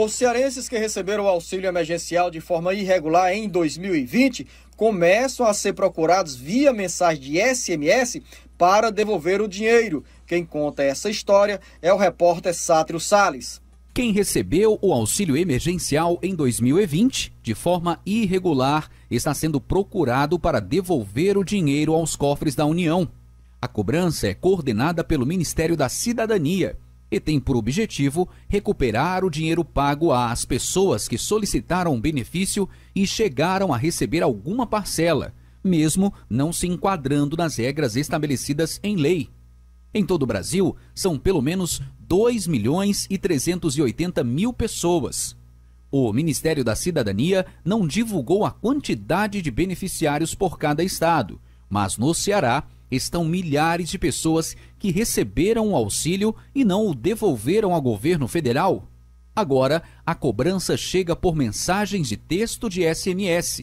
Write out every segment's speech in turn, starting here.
Os cearenses que receberam o auxílio emergencial de forma irregular em 2020 começam a ser procurados via mensagem de SMS para devolver o dinheiro. Quem conta essa história é o repórter Sátrio Sales. Quem recebeu o auxílio emergencial em 2020, de forma irregular, está sendo procurado para devolver o dinheiro aos cofres da União. A cobrança é coordenada pelo Ministério da Cidadania e tem por objetivo recuperar o dinheiro pago às pessoas que solicitaram o benefício e chegaram a receber alguma parcela, mesmo não se enquadrando nas regras estabelecidas em lei. Em todo o Brasil, são pelo menos 2 milhões e 380 mil pessoas. O Ministério da Cidadania não divulgou a quantidade de beneficiários por cada estado, mas no Ceará estão milhares de pessoas que receberam o auxílio e não o devolveram ao governo federal. Agora, a cobrança chega por mensagens de texto de SMS.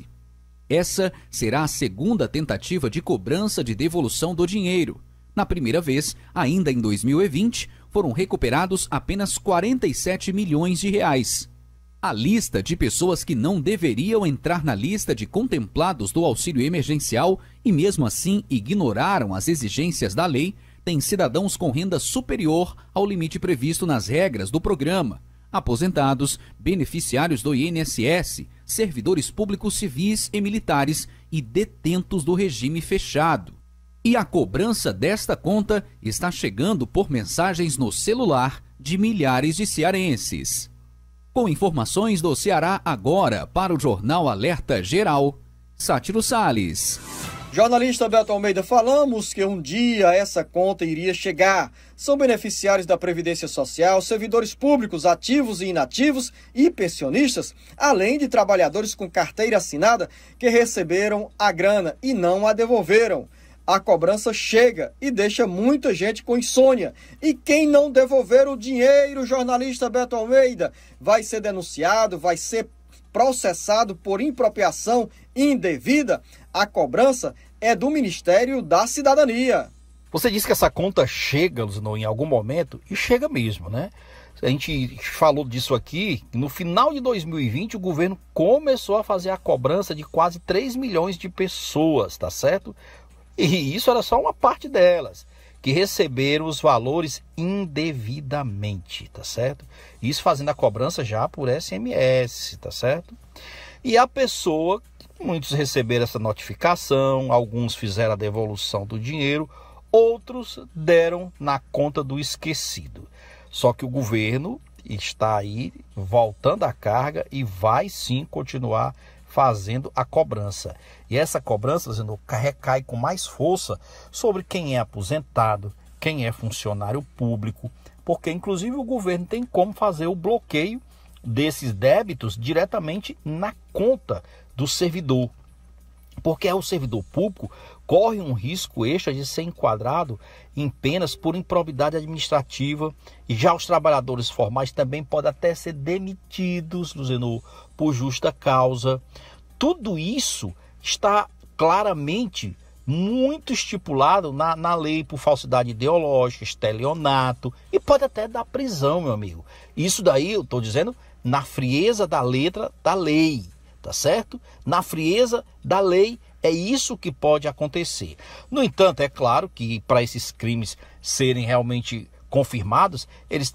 Essa será a segunda tentativa de cobrança de devolução do dinheiro. Na primeira vez, ainda em 2020, foram recuperados apenas 47 milhões de reais. A lista de pessoas que não deveriam entrar na lista de contemplados do auxílio emergencial e mesmo assim ignoraram as exigências da lei tem cidadãos com renda superior ao limite previsto nas regras do programa, aposentados, beneficiários do INSS, servidores públicos civis e militares e detentos do regime fechado. E a cobrança desta conta está chegando por mensagens no celular de milhares de cearenses. Com informações do Ceará agora para o Jornal Alerta Geral, Sátiro Sales. Jornalista Beto Almeida, falamos que um dia essa conta iria chegar. São beneficiários da Previdência Social, servidores públicos ativos e inativos e pensionistas, além de trabalhadores com carteira assinada que receberam a grana e não a devolveram a cobrança chega e deixa muita gente com insônia. E quem não devolver o dinheiro, o jornalista Beto Almeida, vai ser denunciado, vai ser processado por impropriação indevida. A cobrança é do Ministério da Cidadania. Você disse que essa conta chega, Luzinho, em algum momento, e chega mesmo, né? A gente falou disso aqui, no final de 2020 o governo começou a fazer a cobrança de quase 3 milhões de pessoas, tá certo? E isso era só uma parte delas que receberam os valores indevidamente, tá certo? Isso fazendo a cobrança já por SMS, tá certo? E a pessoa, muitos receberam essa notificação, alguns fizeram a devolução do dinheiro, outros deram na conta do esquecido. Só que o governo está aí voltando a carga e vai sim continuar fazendo a cobrança. E essa cobrança, dizendo, recai com mais força sobre quem é aposentado, quem é funcionário público, porque inclusive o governo tem como fazer o bloqueio desses débitos diretamente na conta do servidor. Porque é o servidor público corre um risco extra de ser enquadrado em penas por improbidade administrativa e já os trabalhadores formais também podem até ser demitidos, Luzenor, por justa causa. Tudo isso está claramente muito estipulado na, na lei por falsidade ideológica, estelionato e pode até dar prisão, meu amigo. Isso daí eu estou dizendo na frieza da letra da lei tá certo? Na frieza da lei é isso que pode acontecer. No entanto, é claro que para esses crimes serem realmente confirmados, eles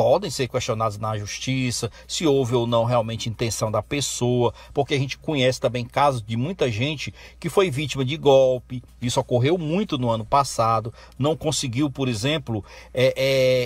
podem ser questionados na justiça, se houve ou não realmente intenção da pessoa, porque a gente conhece também casos de muita gente que foi vítima de golpe, isso ocorreu muito no ano passado, não conseguiu, por exemplo, é,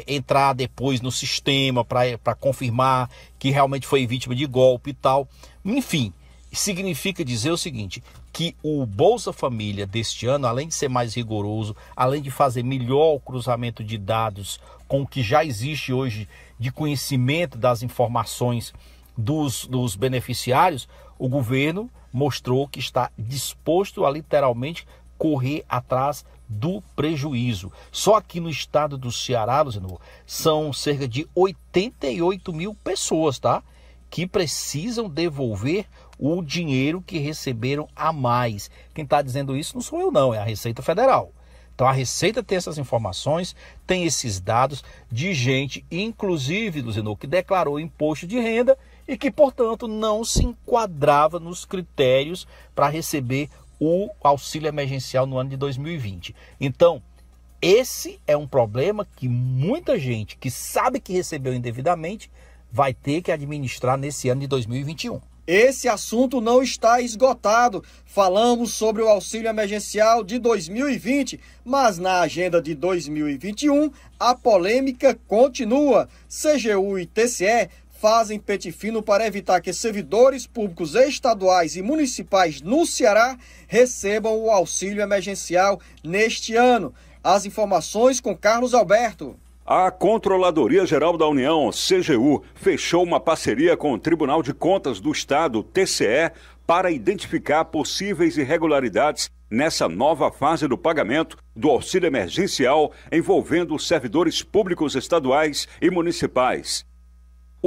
é, entrar depois no sistema para confirmar que realmente foi vítima de golpe e tal. Enfim, significa dizer o seguinte: que o Bolsa Família deste ano, além de ser mais rigoroso, além de fazer melhor o cruzamento de dados com o que já existe hoje de conhecimento das informações dos, dos beneficiários, o governo mostrou que está disposto a literalmente correr atrás do prejuízo. Só aqui no estado do Ceará, Luciano, são cerca de 88 mil pessoas, tá? Que precisam devolver o dinheiro que receberam a mais. Quem está dizendo isso não sou eu, não, é a Receita Federal. Então a Receita tem essas informações, tem esses dados de gente, inclusive, do Zenô, que declarou imposto de renda e que, portanto, não se enquadrava nos critérios para receber o auxílio emergencial no ano de 2020. Então, esse é um problema que muita gente que sabe que recebeu indevidamente vai ter que administrar nesse ano de 2021. Esse assunto não está esgotado. Falamos sobre o auxílio emergencial de 2020, mas na agenda de 2021 a polêmica continua. CGU e TCE fazem petifino para evitar que servidores públicos estaduais e municipais no Ceará recebam o auxílio emergencial neste ano. As informações com Carlos Alberto. A Controladoria Geral da União, CGU, fechou uma parceria com o Tribunal de Contas do Estado, TCE, para identificar possíveis irregularidades nessa nova fase do pagamento do auxílio emergencial envolvendo servidores públicos estaduais e municipais.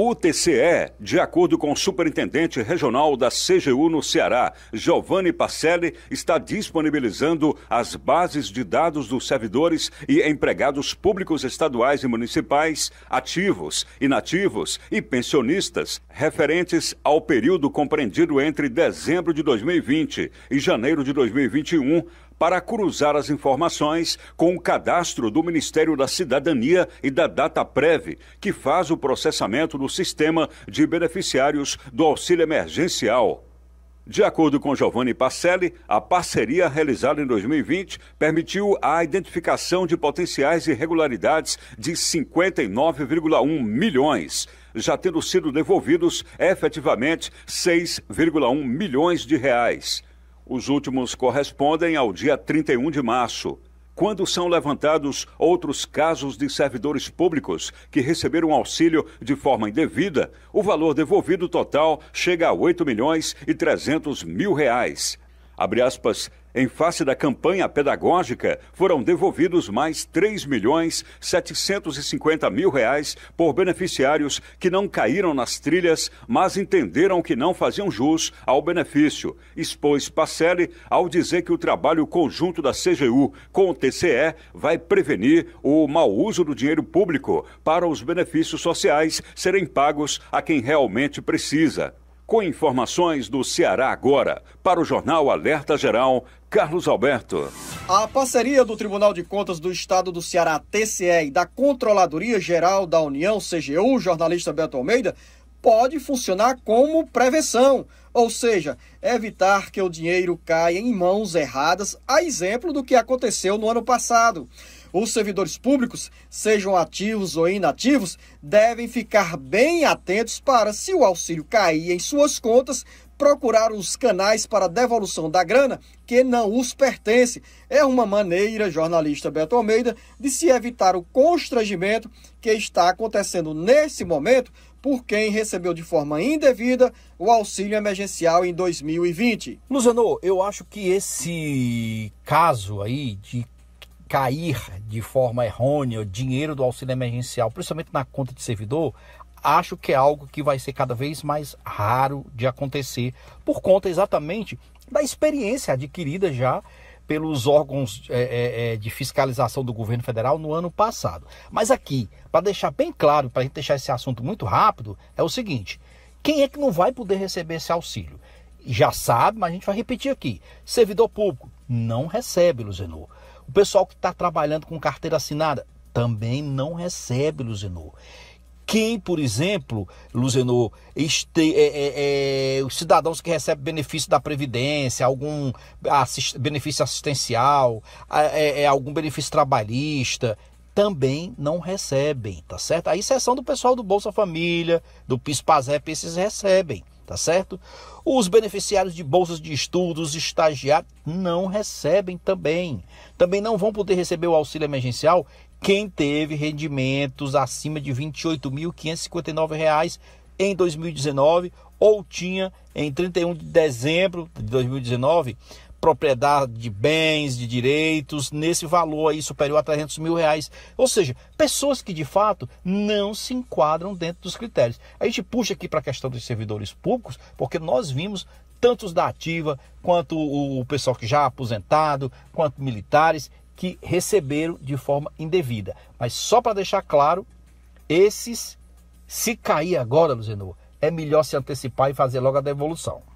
O TCE, de acordo com o superintendente regional da CGU no Ceará, Giovanni Pacelli, está disponibilizando as bases de dados dos servidores e empregados públicos estaduais e municipais, ativos, inativos e pensionistas, referentes ao período compreendido entre dezembro de 2020 e janeiro de 2021 para cruzar as informações com o cadastro do Ministério da Cidadania e da Data Prev, que faz o processamento do sistema de beneficiários do auxílio emergencial. De acordo com Giovanni Pacelli, a parceria realizada em 2020 permitiu a identificação de potenciais irregularidades de 59,1 milhões, já tendo sido devolvidos efetivamente 6,1 milhões de reais. Os últimos correspondem ao dia 31 de março, quando são levantados outros casos de servidores públicos que receberam auxílio de forma indevida, o valor devolvido total chega a 8 milhões e 300 mil reais. Abre aspas, em face da campanha pedagógica, foram devolvidos mais 3 milhões 750 mil reais por beneficiários que não caíram nas trilhas, mas entenderam que não faziam jus ao benefício, expôs Pacelli ao dizer que o trabalho conjunto da CGU com o TCE vai prevenir o mau uso do dinheiro público para os benefícios sociais serem pagos a quem realmente precisa. Com informações do Ceará agora, para o Jornal Alerta Geral, Carlos Alberto. A parceria do Tribunal de Contas do Estado do Ceará, TCE, e da Controladoria Geral da União, CGU, jornalista Beto Almeida, pode funcionar como prevenção, ou seja, evitar que o dinheiro caia em mãos erradas, a exemplo do que aconteceu no ano passado. Os servidores públicos, sejam ativos ou inativos, devem ficar bem atentos para, se o auxílio cair em suas contas, procurar os canais para devolução da grana que não os pertence. É uma maneira, jornalista Beto Almeida, de se evitar o constrangimento que está acontecendo nesse momento por quem recebeu de forma indevida o auxílio emergencial em 2020. Luzeno, eu acho que esse caso aí de cair de forma errônea o dinheiro do auxílio emergencial, principalmente na conta de servidor, acho que é algo que vai ser cada vez mais raro de acontecer, por conta exatamente da experiência adquirida já pelos órgãos é, é, de fiscalização do governo federal no ano passado. Mas aqui, para deixar bem claro, para a gente deixar esse assunto muito rápido, é o seguinte: quem é que não vai poder receber esse auxílio? Já sabe, mas a gente vai repetir aqui: servidor público não recebe, Luzenor. O pessoal que está trabalhando com carteira assinada também não recebe, Luzenor. Quem, por exemplo, Luzenor, este, é, é, é, os cidadãos que recebem benefício da Previdência, algum assist, benefício assistencial, é, é, algum benefício trabalhista, também não recebem, tá certo? A exceção do pessoal do Bolsa Família, do PIS-PASEP, esses recebem tá certo? Os beneficiários de bolsas de estudos, estagiários, não recebem também. Também não vão poder receber o auxílio emergencial quem teve rendimentos acima de R$ 28.559 em 2019 ou tinha em 31 de dezembro de 2019 propriedade de bens, de direitos, nesse valor aí superior a 300 mil reais. Ou seja, pessoas que de fato não se enquadram dentro dos critérios. A gente puxa aqui para a questão dos servidores públicos, porque nós vimos tantos da ativa, quanto o pessoal que já é aposentado, quanto militares que receberam de forma indevida. Mas só para deixar claro, esses, se cair agora, Luzenor, é melhor se antecipar e fazer logo a devolução.